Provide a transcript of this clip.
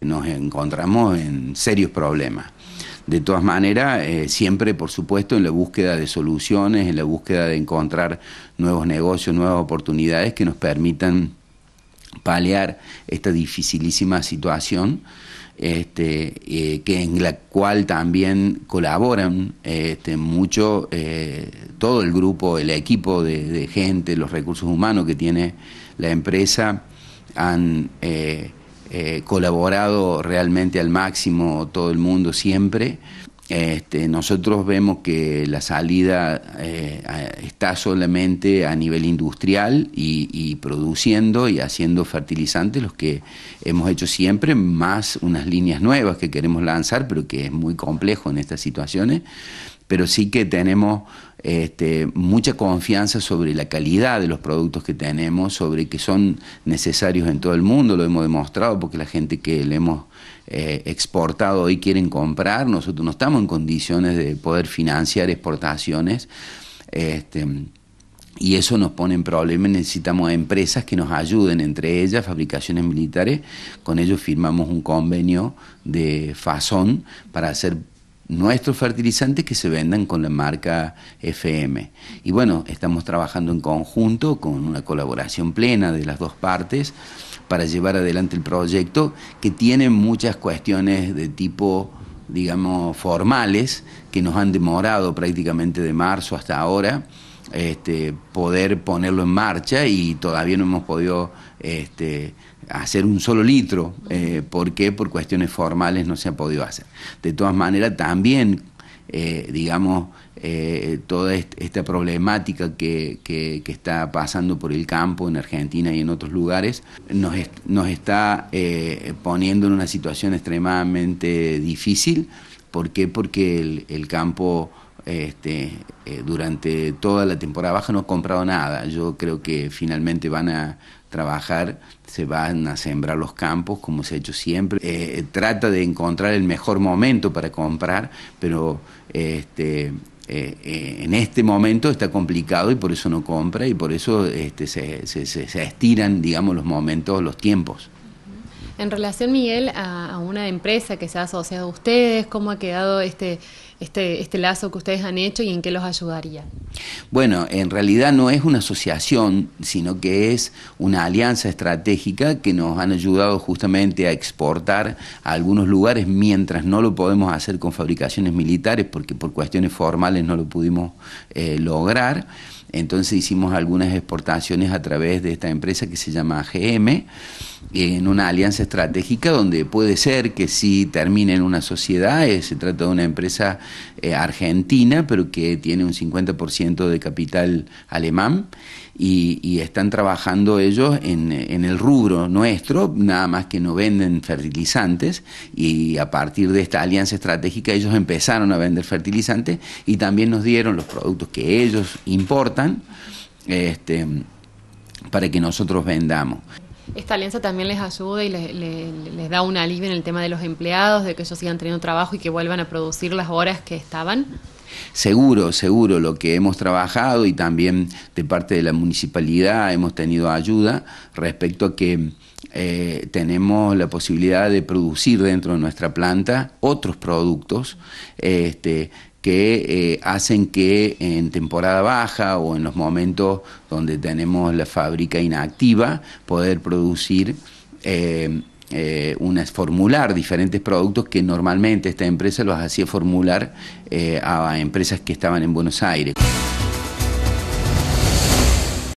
nos encontramos en serios problemas. De todas maneras, eh, siempre, por supuesto, en la búsqueda de soluciones, en la búsqueda de encontrar nuevos negocios, nuevas oportunidades que nos permitan paliar esta dificilísima situación, este, eh, que en la cual también colaboran este, mucho eh, todo el grupo, el equipo de, de, gente, los recursos humanos que tiene la empresa, han eh, colaborado realmente al máximo todo el mundo siempre. Este, nosotros vemos que la salida eh, está solamente a nivel industrial y, y, produciendo y haciendo fertilizantes, los que hemos hecho siempre, más unas líneas nuevas que queremos lanzar, pero que es muy complejo en estas situaciones pero sí que tenemos este, mucha confianza sobre la calidad de los productos que tenemos, sobre que son necesarios en todo el mundo, lo hemos demostrado porque la gente que le hemos eh, exportado hoy quieren comprar, nosotros no estamos en condiciones de poder financiar exportaciones. Este, y eso nos pone en problemas, necesitamos empresas que nos ayuden, entre ellas fabricaciones militares, con ellos firmamos un convenio de FASON para hacer nuestros fertilizantes que se vendan con la marca FM. Y bueno, estamos trabajando en conjunto con una colaboración plena de las dos partes para llevar adelante el proyecto que tiene muchas cuestiones de tipo digamos formales que nos han demorado prácticamente de marzo hasta ahora este, poder ponerlo en marcha y todavía no hemos podido este, hacer un solo litro. porque eh, ¿Por qué? Por cuestiones formales no se ha podido hacer. De todas maneras, también, eh, digamos, eh, toda esta problemática que, está pasando por el campo en Argentina y en otros lugares, nos, nos está poniendo en una situación extremadamente difícil. ¿Por qué? Porque el campo este, eh, durante toda la temporada baja no ha comprado nada. Yo creo que finalmente van a trabajar, se van a sembrar los campos como se ha hecho siempre. Eh, trata de encontrar el mejor momento para comprar, pero este, eh, en este momento está complicado y por eso no compra y por eso este, se, estiran, digamos, los momentos, los tiempos. En relación, Miguel, a una empresa que se ha asociado a ustedes, ¿cómo ha quedado este este, este lazo que ustedes han hecho y en qué los ayudaría? Bueno, en realidad no es una asociación, sino que es una alianza estratégica que nos han ayudado justamente a exportar a algunos lugares mientras no lo podemos hacer con fabricaciones militares porque por cuestiones formales no lo pudimos eh, lograr. Entonces hicimos algunas exportaciones a través de esta empresa que se llama GM en una alianza estratégica donde puede ser que si termine en una sociedad, eh, se trata de una empresa eh, argentina, pero que tiene un 50% de capital alemán. Y, están trabajando ellos en, en, el rubro nuestro, nada más que no venden fertilizantes y a partir de esta alianza estratégica ellos empezaron a vender fertilizantes y también nos dieron los productos que ellos importan este, para que nosotros vendamos. Esta alianza también les ayuda y les, da un alivio en el tema de los empleados, de que ellos sigan teniendo trabajo y que vuelvan a producir las horas que estaban. Seguro, seguro, lo que hemos trabajado y también de parte de la municipalidad hemos tenido ayuda respecto a que eh, tenemos la posibilidad de producir dentro de nuestra planta otros productos este, que eh, hacen que en temporada baja o en los momentos donde tenemos la fábrica inactiva, poder producir, eh, eh formular diferentes productos que normalmente esta empresa los hacía formular eh, a empresas que estaban en Buenos Aires.